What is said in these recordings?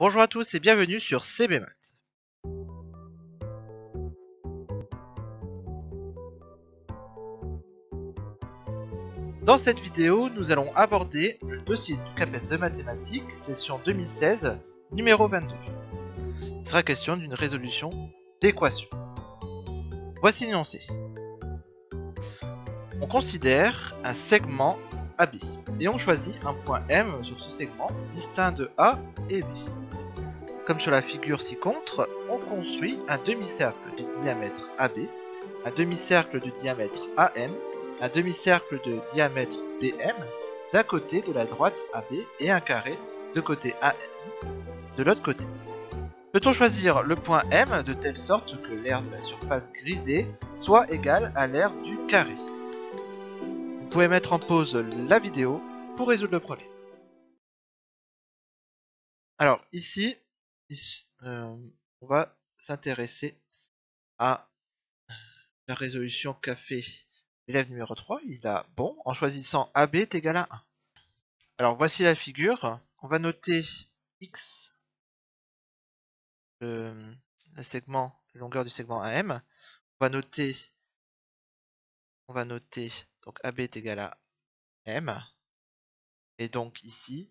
Bonjour à tous et bienvenue sur CB Math. Dans cette vidéo, nous allons aborder le dossier du CAPES de mathématiques, session 2016, numéro 22. Il sera question d'une résolution d'équation. Voici l'énoncé. On considère un segment AB et on choisit un point M sur ce segment distinct de A et B comme sur la figure ci-contre, on construit un demi-cercle de diamètre AB, un demi-cercle de diamètre AM, un demi-cercle de diamètre BM d'un côté de la droite AB et un carré de côté AM de l'autre côté. Peut-on choisir le point M de telle sorte que l'aire de la surface grisée soit égale à l'aire du carré Vous pouvez mettre en pause la vidéo pour résoudre le problème. Alors ici, euh, on va s'intéresser à la résolution qu'a fait l'élève numéro 3. Il a bon en choisissant AB est égal à 1. Alors voici la figure. On va noter x, euh, le, segment, la longueur du segment AM. On va noter, on va noter donc AB est égal à M. Et donc ici,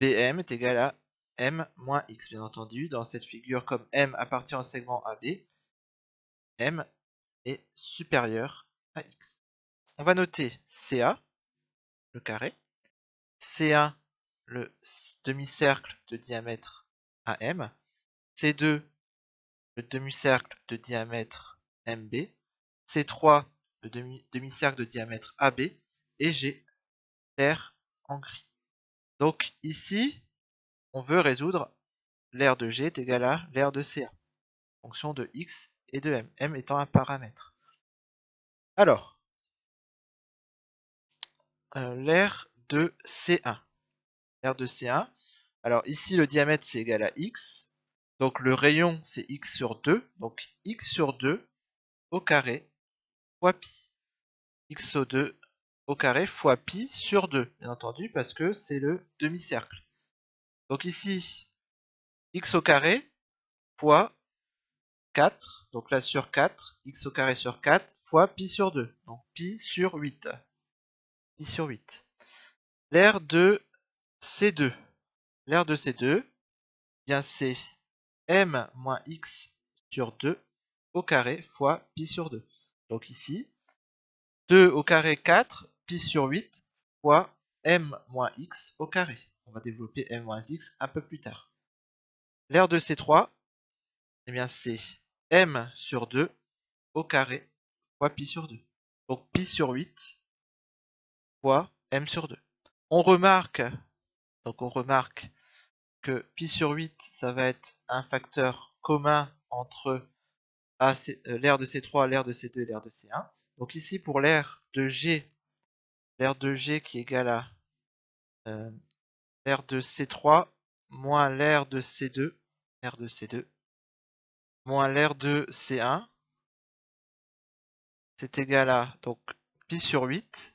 BM est égal à m moins x, bien entendu. Dans cette figure, comme m appartient au segment AB, m est supérieur à x. On va noter CA, le carré, C1, le demi-cercle de diamètre AM, C2, le demi-cercle de diamètre MB, C3, le demi-cercle de diamètre AB, et G, R en gris. Donc ici, on veut résoudre l'air de G est égal à l'air de C1 CA, fonction de x et de m, m étant un paramètre. Alors, euh, l'air de C1. de C1, alors ici le diamètre c'est égal à x, donc le rayon c'est x sur 2, donc x sur 2 au carré fois pi. x au 2 au carré fois pi sur 2, bien entendu, parce que c'est le demi-cercle. Donc ici, x au carré fois 4, donc là sur 4, x au carré sur 4, fois pi sur 2, donc pi sur 8. Pi sur 8. L'aire de C2. L'aire de C2, eh bien c'est m moins x sur 2 au carré fois pi sur 2. Donc ici, 2 au carré 4, pi sur 8 fois m moins x au carré on va développer M-X un peu plus tard. L'aire de C3, et eh bien c'est M sur 2 au carré fois pi sur 2. Donc pi sur 8 fois M sur 2. On remarque, donc on remarque que pi sur 8, ça va être un facteur commun entre euh, l'aire de C3, l'aire de C2 et l'aire de C1. Donc ici, pour l'aire de G, l'aire de G qui est égal à euh, R de C3 moins l'air de C2, R de C2, moins l'air de C1. C'est égal à donc pi sur 8.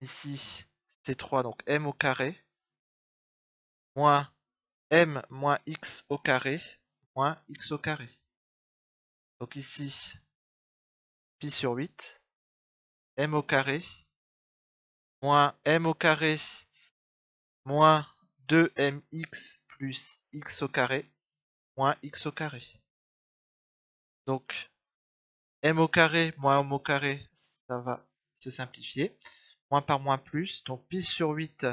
Ici, C3, donc m au carré, moins m moins x au carré, moins x au carré. Donc ici, pi sur 8, m au carré, moins m au carré moins 2mx plus x au carré moins x au carré. Donc m au carré moins m au carré, ça va se simplifier. Moins par moins plus, donc pi sur 8,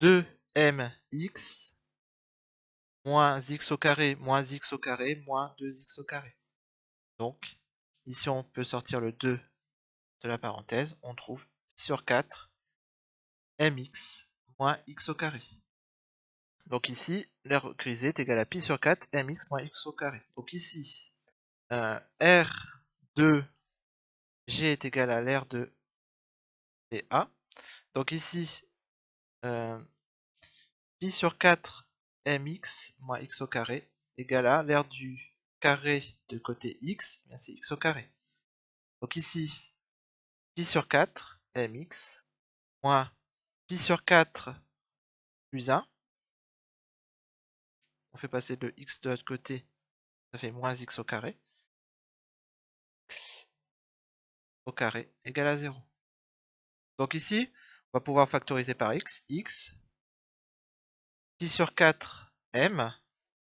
2mx moins x au carré moins x au carré moins 2x au carré. Donc ici on peut sortir le 2 de la parenthèse, on trouve pi sur 4 mx moins x au carré. Donc ici, l'air grisé est égal à pi sur 4 mx moins x au carré. Donc ici, euh, r de g est égal à l'air de ta. Donc ici, euh, pi sur 4 mx moins x au carré égal à l'air du carré de côté x, c'est x au carré. Donc ici, pi sur 4 mx moins pi sur 4 plus 1. On fait passer le x de l'autre côté, ça fait moins x au carré. x au carré égale à 0. Donc ici, on va pouvoir factoriser par x, x, pi sur 4 m,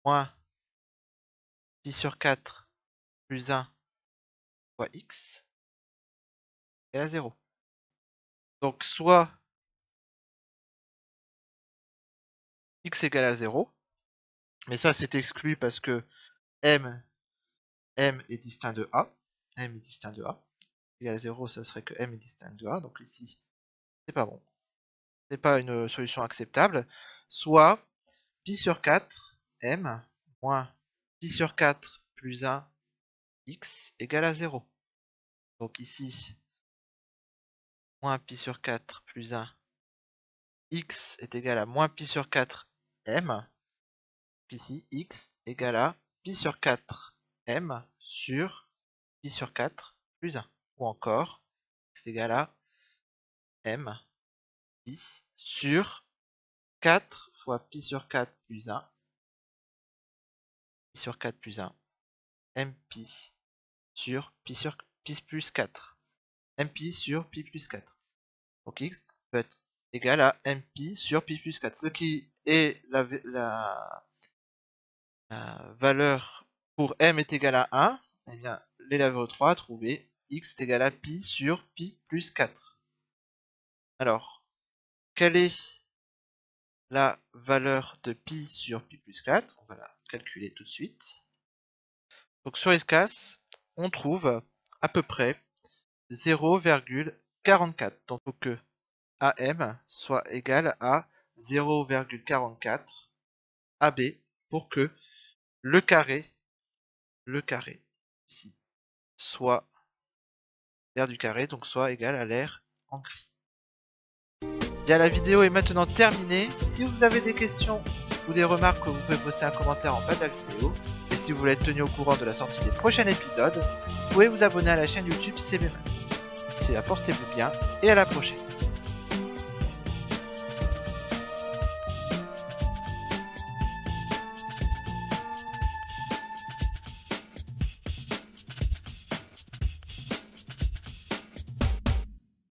moins pi sur 4 plus 1 fois x égale à 0. Donc soit x égale à 0. Mais ça, c'est exclu parce que m, m est distinct de a. m est distinct de a. Égal à 0, ça serait que m est distinct de a. Donc ici, c'est pas bon. C'est pas une solution acceptable. Soit pi sur 4, m, moins pi sur 4 plus 1, x égale à 0. Donc ici, moins pi sur 4 plus 1, x est égal à moins pi sur 4 m ici x égale à pi sur 4 m sur pi sur 4 plus 1. Ou encore, x égale à m pi sur 4 fois pi sur 4 plus 1. Pi sur 4 plus 1. m pi sur pi sur pi plus 4. m pi sur pi plus 4. Donc x peut être égal à m pi sur pi plus 4. Ce qui et la, valeur pour m est égale à 1, eh bien l'élève 3 a trouvé x est égal à pi sur pi plus 4. Alors, quelle est la valeur de pi sur pi plus 4 On va la calculer tout de suite. Donc sur ESCAS, on trouve à peu près 0,44. Donc que AM soit égal à 0,44 AB pour que le carré, le carré ici, soit l'air du carré, donc soit égal à l'air en gris. Bien, la vidéo est maintenant terminée. Si vous avez des questions ou des remarques, vous pouvez poster un commentaire en bas de la vidéo. Et si vous voulez être tenu au courant de la sortie des prochains épisodes, vous pouvez vous abonner à la chaîne YouTube CB Merci, D'ici portez-vous bien et à la prochaine.